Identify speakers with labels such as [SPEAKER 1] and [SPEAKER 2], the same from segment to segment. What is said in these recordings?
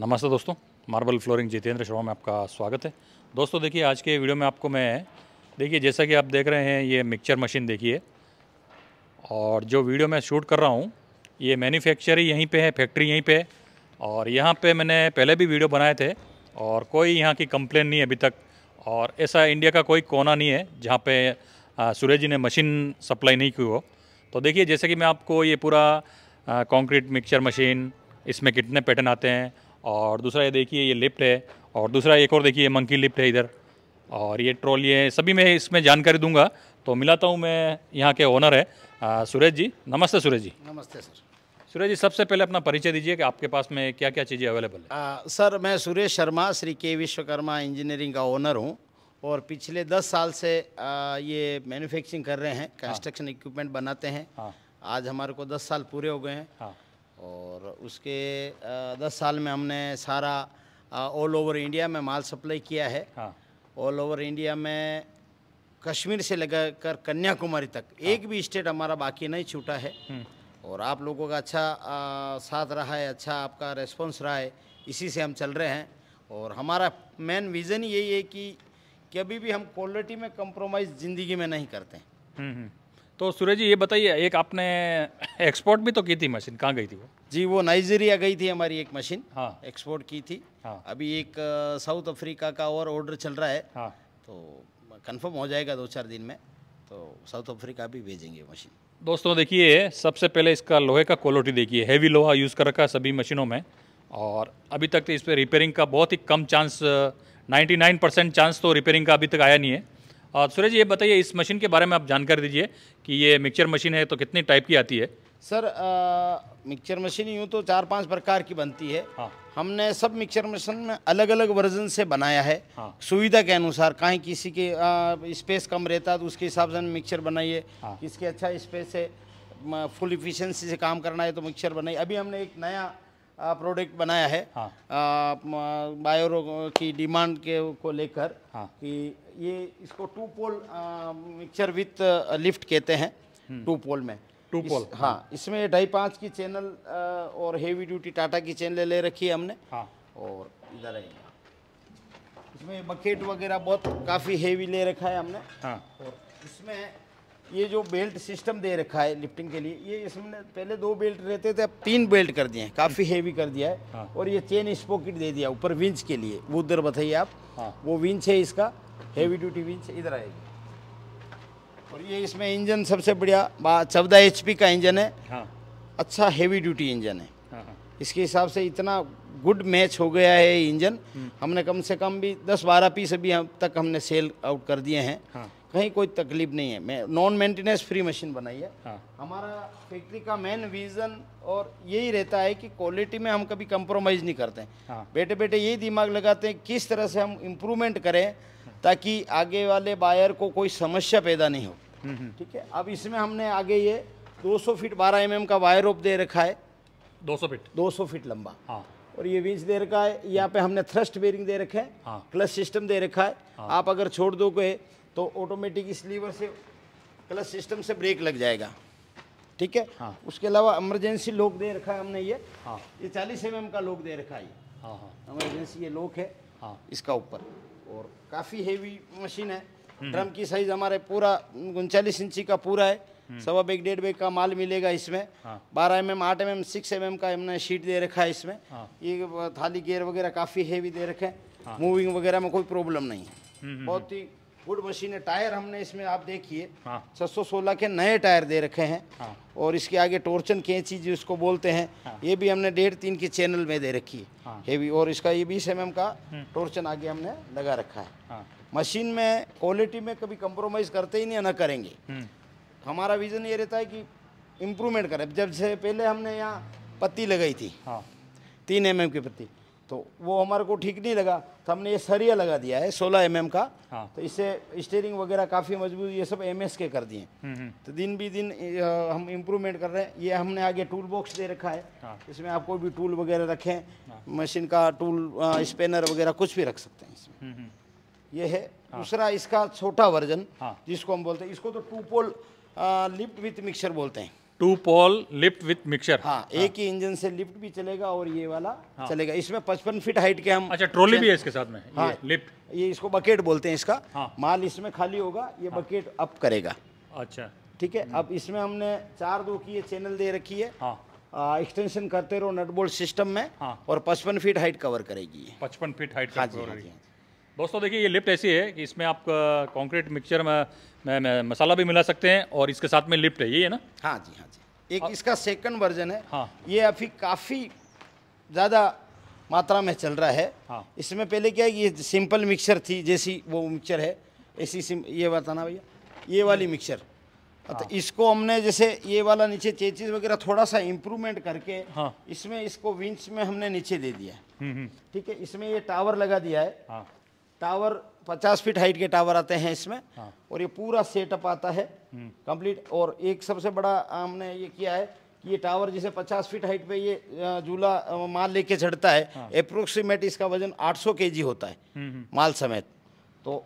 [SPEAKER 1] नमस्ते दोस्तों marble flooring Jitendra Sharma में आपका स्वागत है दोस्तों देखिए आज के वीडियो में आपको मैं देखिए जैसा कि आप देख रहे हैं ये मिक्सचर मशीन देखिए और जो वीडियो मैं शूट कर रहा हूँ ये मैन्युफैक्चर यहीं पे है फैक्ट्री यहीं पे है और यहाँ पे मैंने पहले भी वीडियो बनाए थे और कोई यहाँ की कंप्लेन नहीं है अभी तक और ऐसा इंडिया का कोई कोना नहीं है जहाँ पर सूर्य जी ने मशीन सप्लाई नहीं की हो तो देखिए जैसे कि मैं आपको ये पूरा कॉन्क्रीट मिक्सचर मशीन इसमें कितने पैटर्न आते हैं और दूसरा ये देखिए ये लिफ्ट है और दूसरा एक और देखिए मंकी लिफ्ट है इधर और ये ट्रॉली है सभी मैं इसमें जानकारी दूंगा तो मिलाता हूँ मैं यहाँ के ओनर है आ, सूरज जी नमस्ते सूरज जी नमस्ते सर सूरज जी सबसे पहले अपना परिचय दीजिए कि आपके पास में क्या क्या चीज़ें अवेलेबल
[SPEAKER 2] है आ, सर मैं सुरेश शर्मा श्री के विश्वकर्मा इंजीनियरिंग का ओनर हूँ और पिछले दस साल से आ, ये मैन्युफैक्चरिंग कर रहे हैं कंस्ट्रक्शन हाँ। इक्विपमेंट बनाते हैं हाँ। आज हमारे को दस साल पूरे हो गए हैं हाँ। और उसके दस साल में हमने सारा ऑल ओवर इंडिया में माल सप्लाई किया है ऑल ओवर इंडिया में कश्मीर से लगा कर कन्याकुमारी तक हाँ। एक भी स्टेट हमारा बाकी नहीं छूटा है हम्म। और आप लोगों का अच्छा आ, साथ रहा है अच्छा आपका रेस्पॉन्स रहा है इसी से हम चल रहे हैं और हमारा मेन विज़न यही है कि कभी भी हम क्वालिटी में कंप्रोमाइज़ ज़िंदगी में नहीं करते हैं हम्म, हम्म। तो सूरज जी ये बताइए एक आपने एक्सपोर्ट भी तो की थी मशीन कहाँ गई थी वो जी वो नाइजीरिया गई थी हमारी एक मशीन हाँ एक्सपोर्ट की थी हाँ अभी एक साउथ अफ्रीका का और ऑर्डर चल रहा है हाँ तो कंफर्म हो जाएगा दो चार दिन में तो साउथ अफ्रीका भी भेजेंगे मशीन
[SPEAKER 1] दोस्तों देखिए सबसे पहले इसका लोहे का क्वालिटी देखिए हैवी लोहा यूज़ कर रखा है सभी मशीनों में और अभी तक तो इस पर रिपेयरिंग का बहुत ही कम चांस नाइन्टी परसेंट चांस तो रिपेयरिंग का अभी तक आया नहीं है और सूरज ये बताइए इस मशीन के बारे में आप जानकारी दीजिए कि ये मिक्सचर मशीन है तो कितनी टाइप की आती है
[SPEAKER 2] सर मिक्सचर मशीन यूँ तो चार पांच प्रकार की बनती है हाँ। हमने सब मिक्सचर मशीन में अलग अलग वर्जन से बनाया है हाँ। सुविधा के अनुसार कहीं किसी के स्पेस कम रहता है तो उसके हिसाब से मिक्सचर बनाइए हाँ। किसके अच्छा स्पेस है फुल इफिशेंसी से काम करना है तो मिक्सचर बनाइए अभी हमने एक नया प्रोडक्ट बनाया है हाँ। बायोरो की डिमांड के को लेकर हाँ। कि ये इसको two pole mixer with lift कहते हैं टू हम्म। पोल में टू पोल इस, हाँ।, हाँ इसमें ढाई पाँच की चैनल और हेवी ड्यूटी टाटा की चैनल ले रखी है हमने हाँ। और इधर है इसमें बकेट वगैरह बहुत काफ़ी हेवी ले रखा है हमने हाँ। और इसमें ये जो बेल्ट सिस्टम दे रखा है लिफ्टिंग के लिए ये इसमें पहले दो बेल्ट रहते थे अब तीन बेल्ट कर दिए हैं काफ़ी हेवी कर दिया है हाँ। और ये चेन स्पोकिट दे दिया ऊपर विंच के लिए वो उधर बताइए आप हाँ। वो विंच है इसका हेवी ड्यूटी विंच इधर आएगी और ये इसमें इंजन सबसे बढ़िया चौदह एच का इंजन है हाँ। अच्छा हैवी ड्यूटी इंजन है हाँ, हाँ। इसके हिसाब से इतना गुड मैच हो गया है इंजन हम्म। हमने कम से कम भी 10-12 पीस अभी हम तक हमने सेल आउट कर दिए हैं हाँ। कहीं कोई तकलीफ नहीं है मैं नॉन मेंटेनेंस फ्री मशीन बनाई है हाँ। हमारा फैक्ट्री का मेन विजन और यही रहता है कि क्वालिटी में हम कभी कंप्रोमाइज़ नहीं करते हाँ। बेटे बेटे यही दिमाग लगाते हैं किस तरह से हम इम्प्रूवमेंट करें ताकि आगे वाले बायर को कोई समस्या पैदा नहीं हो हम्म, हम्म। ठीक है अब इसमें हमने आगे ये 200 फीट 12 एम mm का वायर रोप दे रखा है 200 फीट सौ फीट लंबा हाँ और ये विंच दे रखा है यहाँ पे हमने थ्रस्ट बेरिंग दे रखा है हाँ। क्लच सिस्टम दे रखा है हाँ। आप अगर छोड़ दोगे तो ऑटोमेटिक इस लीवर से क्लच सिस्टम से ब्रेक लग जाएगा ठीक है हाँ। उसके अलावा इमरजेंसी लोक दे रखा है हमने ये हाँ। ये चालीस एम mm का लोक दे रखा है हाँ हाँ इमरजेंसी ये लोक है हाँ इसका ऊपर और काफ़ी हेवी मशीन है ड्रम हम्म। की साइज हमारे पूरा उनचालीस इंची का पूरा है हम्म। सवा बैग डेढ़ बैग का माल मिलेगा इसमें हाँ। बारह एम एम आठ M M six M M का हमने शीट दे रखा है इसमें हाँ। ये थाली गेयर वगैरह काफ़ी हेवी दे रखे हैं मूविंग हाँ। वगैरह में कोई प्रॉब्लम नहीं है हम्म, बहुत ही वुड मशीन टायर हमने इसमें आप देखिए हाँ। छह सौ सोलह के नए टायर दे रखे हैं हाँ। और इसके आगे टोर्चन कैंची जिसको बोलते हैं हाँ। ये भी हमने डेढ़ तीन के चैनल में दे रखी है हाँ। और इसका ये बीस एम का हम्म। टोर्चन आगे हमने लगा रखा है हाँ। मशीन में क्वालिटी में कभी कंप्रोमाइज करते ही नहीं ना करेंगे हम्म। हमारा विजन ये रहता है कि इम्प्रूवमेंट करें जब से पहले हमने यहाँ पत्ती लगाई थी हाँ। तीन एम की पत्ती तो वो हमारे को ठीक नहीं लगा तो हमने ये सरिया लगा दिया है 16 एम mm का हाँ। तो इससे स्टेयरिंग वगैरह काफ़ी मजबूत ये सब एम के कर दिए हम्म, हम्म। तो दिन भी दिन हम इम्प्रूवमेंट कर रहे हैं ये हमने आगे टूल बॉक्स दे रखा है हाँ। इसमें आप कोई भी टूल वगैरह रखें हाँ। मशीन का टूल स्पेनर वगैरह कुछ भी रख सकते हैं इसमें हम्म, ये है हाँ। दूसरा इसका छोटा वर्जन हाँ। जिसको हम बोलते हैं इसको तो two pole lift with mixer बोलते हैं
[SPEAKER 1] two pole lift with mixer हाँ, हाँ, एक
[SPEAKER 2] ही इंजन से लिफ्ट भी चलेगा और ये वाला हाँ, चलेगा इसमें पचपन फीट हाइट के हम अच्छा ट्रॉली भी है इसके
[SPEAKER 1] साथ में हाँ, ये
[SPEAKER 2] लिफ्ट ये इसको बकेट बोलते हैं इसका हाँ, माल इसमें खाली होगा ये हाँ, बकेट अप करेगा अच्छा ठीक है हम्म। अब इसमें हमने चार दो की ये चैनल दे रखी है हाँ, एक्सटेंशन करते रहो नटबोल्ट सिस्टम में हाँ। और पचपन फीट हाइट कवर करेगी पचपन फीट हाइट हाँ जी हाँ
[SPEAKER 1] दोस्तों देखिए ये लिफ्ट ऐसी है कि इसमें आप कंक्रीट मिक्सचर में, में, में मसाला भी मिला सकते हैं और इसके साथ में लिफ्ट है ये है ना
[SPEAKER 2] हाँ जी हाँ जी एक आ, इसका सेकंड वर्जन है हाँ ये अभी काफ़ी ज़्यादा मात्रा में चल रहा है हाँ इसमें पहले क्या है ये सिंपल मिक्सचर थी जैसी वो मिक्सचर है ऐसी ये बताना भैया ये वाली मिक्सचर हाँ। तो इसको हमने जैसे ये वाला नीचे चेचिस वगैरह थोड़ा सा इम्प्रूवमेंट करके हाँ। इसमें इसको विंच में हमने नीचे दे दिया हम्म, हम्म। ठीक है इसमें ये टावर लगा दिया है हाँ। टावर पचास फीट हाइट के टावर आते हैं इसमें हाँ। और ये पूरा सेटअप आता है हम्म। कंप्लीट और एक सबसे बड़ा हमने ये किया है कि ये टावर जिसे 50 फीट हाइट पे ये झूला माल लेके चढ़ता है अप्रोक्सीमेट हाँ। इसका वजन 800 केजी होता है हम्म, हम्म। माल समेत तो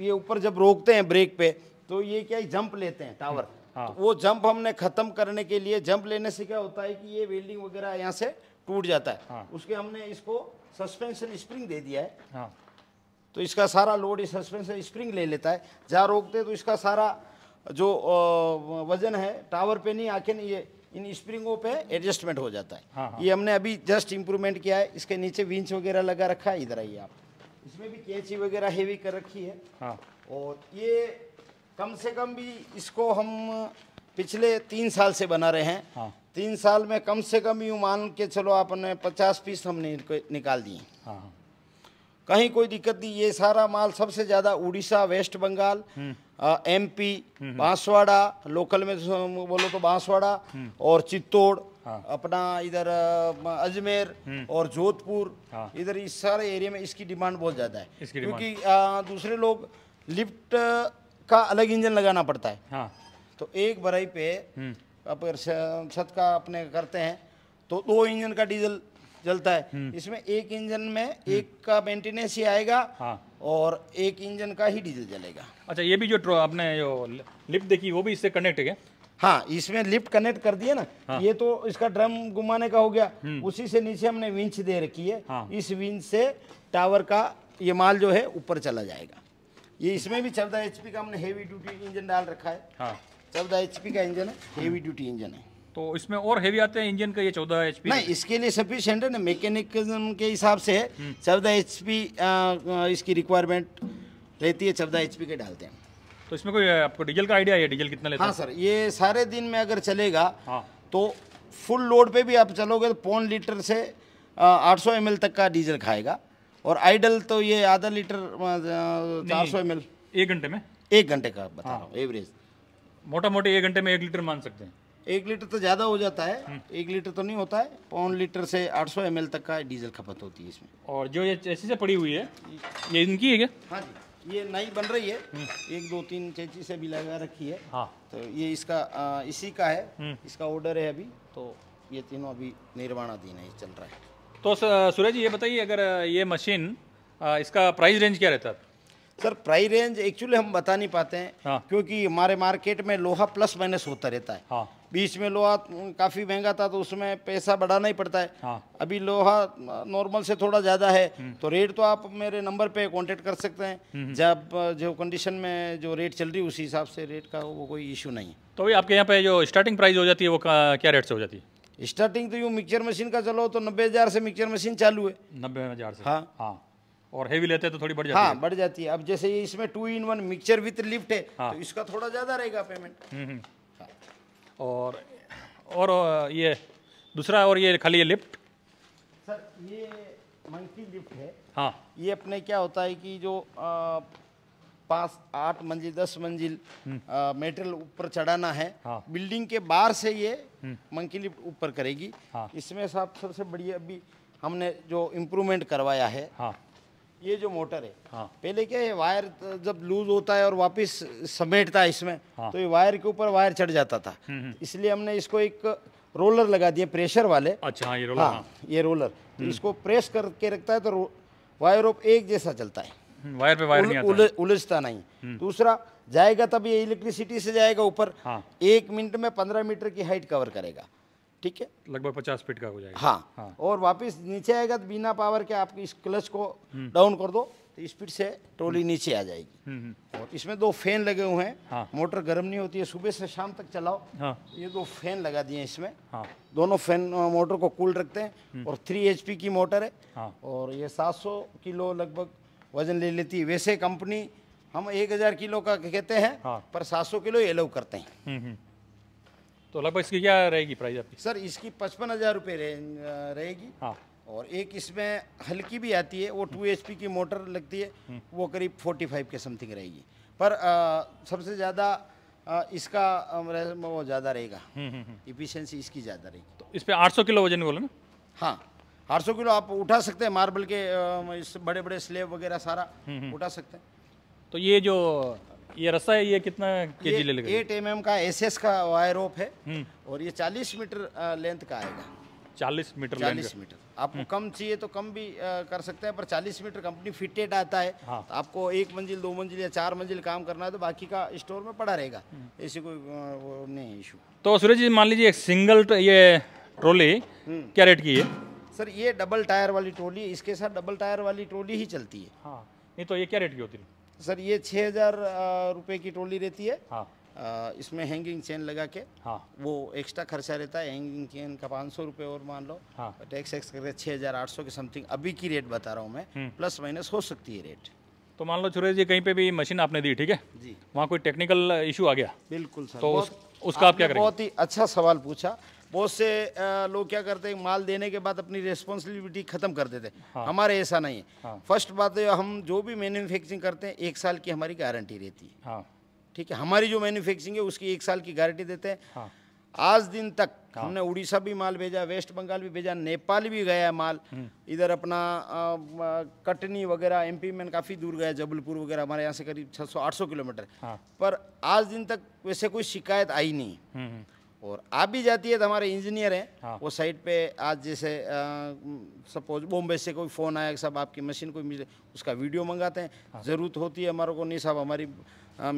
[SPEAKER 2] ये ऊपर जब रोकते हैं ब्रेक पे तो ये क्या जंप लेते हैं टावर हाँ। तो वो जंप हमने खत्म करने के लिए जंप लेने से क्या होता है कि ये वेल्डिंग वगैरह यहाँ से टूट जाता है हाँ। उसके हमने इसको सस्पेंशन स्प्रिंग दे दिया है हाँ। तो इसका सारा लोड इस सस्पेंशन स्प्रिंग ले लेता है जहाँ रोकते तो इसका सारा जो वजन है टावर पे नहीं आके नहीं ये इन स्प्रिंगों पे एडजस्टमेंट हो जाता है हाँ हा। ये हमने अभी जस्ट इम्प्रूवमेंट किया है इसके नीचे विंच वगैरह लगा रखा है इधर आइए आप इसमें भी कैची वगैरह हेवी कर रखी है हाँ। और ये कम से कम भी इसको हम पिछले तीन साल से बना रहे हैं हाँ। तीन साल में कम से कम यूँ मान के चलो आपने पचास पीस हमने निकाल दिए हाँ।, हाँ। कहीं कोई दिक्कत नहीं ये सारा माल सबसे ज़्यादा उड़ीसा वेस्ट बंगाल एमपी हम्म। हम्म, हम्म। बांसवाड़ा लोकल में तो बोलो तो बांसवाड़ा और चित्तौड़ हाँ। अपना इधर अजमेर और जोधपुर हाँ। इधर इस सारे एरिया में इसकी डिमांड बहुत ज़्यादा है क्योंकि आ, दूसरे लोग लिफ्ट का अलग इंजन लगाना पड़ता है हाँ। तो एक भराई पे अगर छत का अपने करते हैं तो दो इंजन का डीजल जलता है हम्म। इसमें एक इंजन में हम्म। एक का मेंटेनेंस ही आएगा हाँ। और एक इंजन का ही डीजल जलेगा अच्छा ये भी जो आपने जो लिफ्ट देखी वो भी इससे कनेक्ट है हाँ इसमें लिफ्ट कनेक्ट कर दिया ना हाँ। ये तो इसका ड्रम घुमाने का हो गया हम्म। उसी से नीचे हमने विंच दे रखी है हाँ। इस विंच से टावर का ये माल जो है ऊपर चला जाएगा ये इसमें भी चौदह एच का हमने हेवी ड्यूटी इंजन डाल रखा है हाँ। चौदह एचपी एच का इंजन है हेवी ड्यूटी इंजन है तो इसमें और हैवी आते हैं इंजन का ये चौदह एच नहीं इसके लिए सफिशियंट है ना मैकेनिकम के हिसाब से हम्म। चौदह एच पी इसकी रिक्वायरमेंट रहती है चौदह एच के डालते हैं
[SPEAKER 1] तो इसमें कोई आपको डीजल का आइडिया है डीजल कितना लेता हाँ सर
[SPEAKER 2] ये सारे दिन में अगर चलेगा हाँ। तो फुल लोड पे भी आप चलोगे तो पौन लीटर से आठ सौ तक का डीजल खाएगा और आइडल तो ये आधा लीटर चार सौ एम एक घंटे में एक घंटे का बता रहा हूँ एवरेज हाँ। मोटा मोटी एक घंटे में एक लीटर मान सकते हैं एक लीटर तो ज़्यादा हो जाता है हम्म। एक लीटर तो नहीं होता है पौन लीटर से 800 एमएल तक का डीजल खपत होती है इसमें और जो ये चेसी से पड़ी हुई है ये इनकी है क्या हाँ जी ये नई बन रही है हम्म। एक दो तीन चेची से भी लगा रखी है हाँ तो ये इसका आ, इसी का है हम्म। इसका ऑर्डर है अभी तो ये तीनों अभी निर्माणाधीन है चल रहा है तो सूरज ये बताइए अगर ये मशीन इसका प्राइस रेंज क्या रहता है सर प्राइस रेंज एक्चुअली हम बता नहीं पाते हैं हाँ। क्योंकि हमारे मार्केट में लोहा प्लस माइनस होता रहता है हाँ। बीच में लोहा काफ़ी महंगा था तो उसमें पैसा बढ़ाना ही पड़ता है हाँ। अभी लोहा नॉर्मल से थोड़ा ज़्यादा है हम्म। तो रेट तो आप मेरे नंबर पे कांटेक्ट कर सकते हैं हम्म, हम्म। जब जो कंडीशन में जो रेट चल रही है उसी हिसाब से रेट का वो कोई इशू नहीं है तो भाई आपके यहाँ
[SPEAKER 1] पे जो स्टार्टिंग प्राइस हो जाती है वो क्या रेट से हो जाती है
[SPEAKER 2] स्टार्टिंग तो यू मिक्सर मशीन का चलो तो नब्बे हज़ार से मिक्सर मशीन चालू है नब्बे हज़ार से हाँ हाँ और हेवी लेते हैं तो थोड़ी बढ़ जाती हाँ, है बढ़ जाती है अब जैसे ये इसमें two in one mixer with lift है हाँ। तो इसका थोड़ा ज़्यादा रहेगा पेमेंट
[SPEAKER 1] और और ये दूसरा और ये खाली ये लिफ्ट
[SPEAKER 2] सर ये मंकी लिफ्ट है हाँ ये अपने क्या होता है कि जो पाँच आठ मंजिल दस मंजिल हम्म। मेटेरियल ऊपर चढ़ाना है हाँ। बिल्डिंग के बाहर से ये हम्म। मंकी लिफ्ट ऊपर करेगी हाँ। इसमें साहब सबसे बढ़िया अभी हमने जो इम्प्रूवमेंट करवाया है हाँ। ये जो मोटर है हाँ। पहले क्या है वायर जब लूज होता है और वापस समेटता है इसमें हाँ। तो ये वायर के ऊपर वायर चढ़ जाता था हम्म, हम्म। इसलिए हमने इसको एक रोलर लगा दिया प्रेशर वाले अच्छा हाँ, ये रोलर हाँ, हाँ। ये रोलर तो हम्म। इसको प्रेस करके रखता है तो वायर ऑफ एक जैसा चलता है
[SPEAKER 1] वायर पे वायर
[SPEAKER 2] उलझता नहीं दूसरा जाएगा तब ये इलेक्ट्रिसिटी से जाएगा ऊपर हाँ। एक मिनट में पंद्रह मीटर की हाइट कवर करेगा ठीक है
[SPEAKER 1] लगभग पचास फीट का हो जाएगा हाँ, हाँ
[SPEAKER 2] और वापस नीचे आएगा तो बिना पावर के आपकी इस क्लच को डाउन कर दो तो स्पीड से ट्रोली नीचे आ जाएगी हम्म, हम्म। और इसमें दो फैन लगे हुए हैं हाँ। मोटर गर्म नहीं होती है सुबह से शाम तक चलाओ हाँ। ये दो फैन लगा दिए इसमें हाँ। दोनों फैन मोटर को कूल रखते हैं हम्म। और थ्री एच की मोटर है हाँ। और ये 700 किलो लगभग वजन ले लेती है वैसे कंपनी हम 1000 किलो का कहते हैं हाँ। पर 700 किलो एलो करते हैं
[SPEAKER 1] तो लगभग इसकी क्या रहेगी प्राइस आपकी
[SPEAKER 2] सर इसकी पचपन हज़ार रुपये रहेगी हाँ और एक इसमें हल्की भी आती है वो टू एच की मोटर लगती है हम्म। वो करीब फोर्टी फाइव के समथिंग रहेगी पर आ, सबसे ज़्यादा इसका वो ज़्यादा रहेगा इफिशेंसी हम्म, हम्म, इसकी ज़्यादा रहेगी तो इस पर आठ सौ किलो वजन बोले ना हाँ आठ सौ किलो आप उठा सकते हैं मार्बल के इस बड़े बड़े स्लेब वगैरह सारा उठा सकते हैं
[SPEAKER 1] तो ये जो ये रस्सा है ये कितना के जी ले लेगा एट
[SPEAKER 2] एम एम का एस एस का वायर रोप है हम्म। और ये चालीस मीटर लेंथ का आएगा
[SPEAKER 1] चालीस मीटर चालीस मीटर
[SPEAKER 2] आपको हम्म। कम चाहिए तो कम भी आ, कर सकते हैं पर चालीस मीटर कंपनी फिटेड आता है हाँ। तो आपको एक मंजिल दो मंजिल या चार मंजिल काम करना है तो बाकी का स्टोर में पड़ा रहेगा हम्म। ऐसी कोई वो नहीं इशू
[SPEAKER 1] तो सूरज जी मान लीजिए एक सिंगल तो ये ट्रोली क्या रेट की है
[SPEAKER 2] सर ये डबल टायर वाली ट्रोली इसके साथ डबल टायर वाली ट्रोली ही चलती है हाँ नहीं तो ये क्या रेट की होती है सर ये छः हज़ार रुपये की टोली रहती है हाँ इसमें हैंगिंग चेन लगा के हाँ वो एक्स्ट्रा खर्चा रहता है हैंगिंग चेन का पाँच सौ रुपये और मान लो हाँ टैक्स एक्स करके छः हज़ार आठ सौ के समथिंग अभी की रेट बता रहा हूँ मैं प्लस हम्म। माइनस हो सकती है रेट तो मान लो सुरेश जी कहीं
[SPEAKER 1] पे भी मशीन आपने दी ठीक है जी वहाँ कोई टेक्निकल इशू आ गया
[SPEAKER 2] बिल्कुल सर तो उसका आप क्या करेंगे बहुत ही अच्छा सवाल पूछा बहुत से लोग क्या करते हैं माल देने के बाद अपनी रेस्पॉन्सिबिलिटी खत्म कर देते हैं हाँ। हमारे ऐसा नहीं है हाँ। फर्स्ट बात है तो हम जो भी मैन्युफैक्चरिंग करते हैं एक साल की हमारी गारंटी रहती है हाँ। ठीक है हमारी जो मैन्युफैक्चरिंग है उसकी एक साल की गारंटी देते हैं हाँ। आज दिन तक हाँ। हमने उड़ीसा भी माल भेजा वेस्ट बंगाल भी भेजा नेपाल भी गया माल हम्म। इधर अपना कटनी वगैरह एमपी में काफ़ी दूर गया जबलपुर वगैरह हमारे यहाँ से करीब 600-800 किलोमीटर हाँ। पर आज दिन तक वैसे कोई शिकायत आई नहीं हम्म, हम्म। और आ भी जाती है तो हमारे इंजीनियर हैं हाँ। वो साइड पे आज जैसे सपोज बॉम्बे से कोई फ़ोन आया साहब आपकी मशीन कोई उसका वीडियो मंगाते हैं हाँ। ज़रूरत होती है हमारे को नहीं साहब हमारी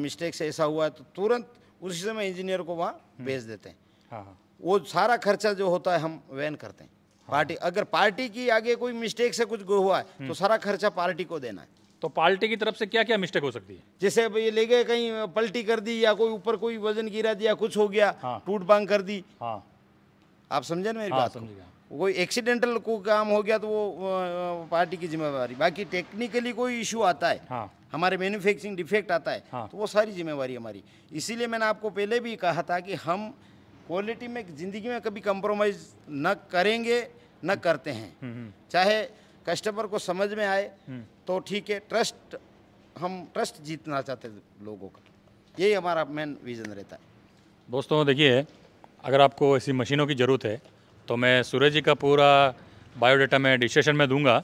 [SPEAKER 2] मिस्टेक से ऐसा हुआ है तो तुरंत उसी समय इंजीनियर को वहाँ भेज देते हैं हाँ, हाँ। वो सारा खर्चा जो होता है हम वैन करते हैं हाँ। पार्टी अगर पार्टी की आगे कोई मिस्टेक से कुछ हुआ है तो हम्म। सारा खर्चा पार्टी को देना है तो पार्टी की तरफ से क्या क्या मिस्टेक हो सकती है जैसे अब ये ले गए कहीं पलटी कर दी या कोई ऊपर कोई वजन गिरा दिया कुछ हो गया हाँ। टूट बांग कर दी हाँ। आप समझे ना मेरी हाँ, बात कोई एक्सीडेंटल को काम हो गया तो वो पार्टी की जिम्मेवारी बाकी टेक्निकली कोई इशू आता है हाँ। हमारे मैन्युफैक्चरिंग डिफेक्ट आता है हाँ। तो वो सारी जिम्मेवारी हमारी इसीलिए मैंने आपको पहले भी कहा था कि हम क्वालिटी में ज़िंदगी में कभी कंप्रोमाइज़ न करेंगे न हम्म। करते हैं हम्म, हम्म। चाहे कस्टमर को समझ में आए तो ठीक है ट्रस्ट हम ट्रस्ट जीतना चाहते लोगों का यही हमारा मेन विज़न रहता है
[SPEAKER 1] दोस्तों देखिए अगर आपको ऐसी मशीनों की ज़रूरत है तो मैं सूरज जी का पूरा बायोडाटा मैं डिस्क्रिप्शन में दूंगा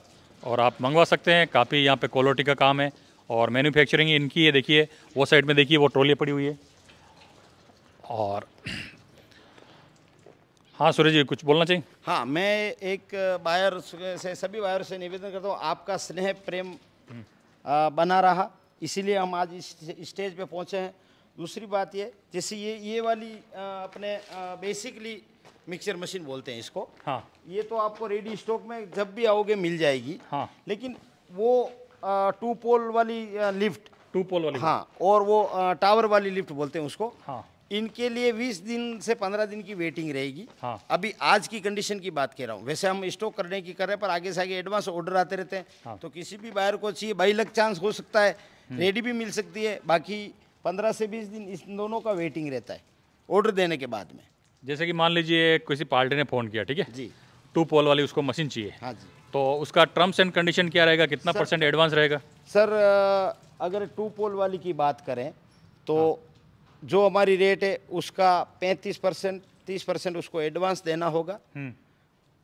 [SPEAKER 1] और आप मंगवा सकते हैं काफ़ी यहाँ पे क्वालिटी का काम है और मैन्युफैक्चरिंग इनकी ये देखिए वो साइड में देखिए वो ट्रोलियाँ पड़ी हुई है और हाँ सूर्य जी कुछ बोलना चाहिए
[SPEAKER 2] हाँ मैं एक बायर से सभी बायर से निवेदन करता हूँ आपका स्नेह प्रेम हम्म। बना रहा इसीलिए हम आज इस स्टेज पे पहुँचे हैं दूसरी बात ये जैसे ये ये वाली अपने बेसिकली मिक्सचर मशीन बोलते हैं इसको हाँ ये तो आपको रेडी स्टॉक में जब भी आओगे मिल जाएगी हाँ लेकिन वो टू पोल वाली लिफ्ट टू पोल वाली हाँ और वो टावर वाली लिफ्ट बोलते हैं उसको हाँ इनके लिए 20 दिन से 15 दिन की वेटिंग रहेगी हाँ। अभी आज की कंडीशन की बात कह रहा हूँ वैसे हम स्टॉक करने की कर रहे हैं पर आगे से आगे एडवांस ऑर्डर आते रहते हैं हाँ। तो किसी भी बायर को चाहिए बाई लक चांस हो सकता है रेडी हम्म। भी मिल सकती है बाकी पंद्रह से बीस दिन इस दोनों का वेटिंग रहता है ऑर्डर देने के बाद में
[SPEAKER 1] जैसे कि मान लीजिए किसी पार्टी ने फ़ोन किया ठीक है जी टू पोल वाली उसको मशीन चाहिए हाँ जी तो उसका टर्म्स एंड कंडीशन क्या रहेगा कितना परसेंट एडवांस रहेगा
[SPEAKER 2] सर अगर टू पोल वाली की बात करें तो हाँ। जो हमारी रेट है उसका 35 परसेंट तीस परसेंट उसको एडवांस देना होगा हम्म।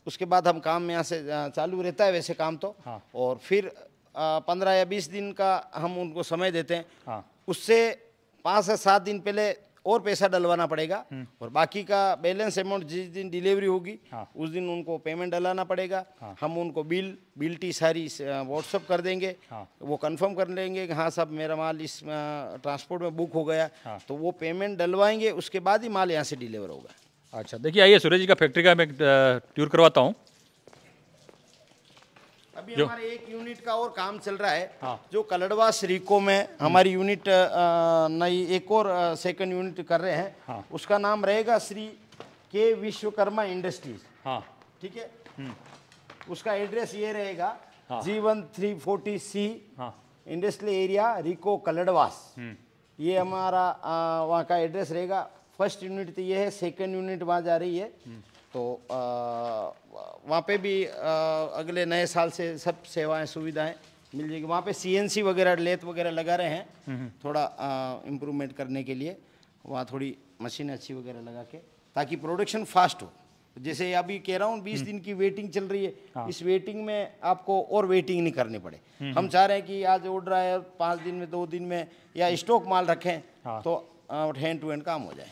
[SPEAKER 2] उसके बाद हम काम यहाँ से चालू रहता है वैसे काम तो हाँ। और फिर पंद्रह या बीस दिन का हम उनको समय देते हैं हाँ। उससे पाँच से सात दिन पहले और पैसा डलवाना पड़ेगा हम्म। और बाकी का बैलेंस अमाउंट जिस दिन डिलीवरी होगी हाँ। उस दिन उनको पेमेंट डलाना पड़ेगा हाँ। हम उनको बिल बिल्टी सारी व्हाट्सअप कर देंगे हाँ। वो कंफर्म कर लेंगे कि हाँ साहब मेरा माल इस ट्रांसपोर्ट में बुक हो गया हाँ। तो वो पेमेंट डलवाएंगे उसके बाद ही माल यहाँ से डिलीवर होगा अच्छा देखिए आइए
[SPEAKER 1] सूरज जी का फैक्ट्री का मैं टूर करवाता हूँ
[SPEAKER 2] अभी हमारे एक यूनिट का और काम चल रहा है हाँ। जो कलड़वा श्रीको में हमारी यूनिट नई एक और सेकंड यूनिट कर रहे हैं हाँ। उसका नाम रहेगा श्री के विश्वकर्मा इंडस्ट्रीज हाँ। ठीक है
[SPEAKER 1] हम्म।
[SPEAKER 2] उसका एड्रेस ये रहेगा हाँ। G one three forty C हाँ। इंडस्ट्रियल एरिया रिको कलड़वास हम्म। ये हमारा वहाँ का एड्रेस रहेगा फर्स्ट यूनिट तो ये है सेकेंड यूनिट वहाँ जा रही है हम्म। तो वहाँ पे भी आ, अगले नए साल से सब सेवाएं सुविधाएं मिल जाएगी वहाँ पे सीएनसी वगैरह लेत वगैरह लगा रहे हैं हम्म, हम्म। थोड़ा इम्प्रूवमेंट करने के लिए वहाँ थोड़ी मशीन अच्छी वगैरह लगा के ताकि प्रोडक्शन फास्ट हो जैसे अभी कह रहा हूँ बीस हम्म। दिन की वेटिंग चल रही है हाँ। इस वेटिंग में आपको और वेटिंग नहीं करनी पड़े हम चाह रहे हैं कि आज ऑर्डर आए पाँच दिन में दो दिन में या स्टॉक माल रखें हाँ। तो हैंड टू हैंड काम हो जाए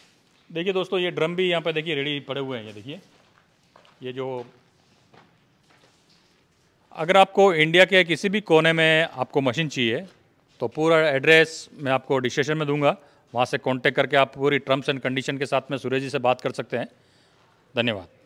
[SPEAKER 1] देखिए दोस्तों ये ड्रम भी यहाँ पर देखिए रेडी पड़े हुए हैं ये देखिए ये जो अगर आपको इंडिया के किसी भी कोने में आपको मशीन चाहिए तो पूरा एड्रेस मैं आपको डिस्क्रिप्शन में दूंगा वहाँ से कांटेक्ट करके आप पूरी टर्म्स एंड कंडीशन के साथ में सूर्य जी से बात कर सकते हैं धन्यवाद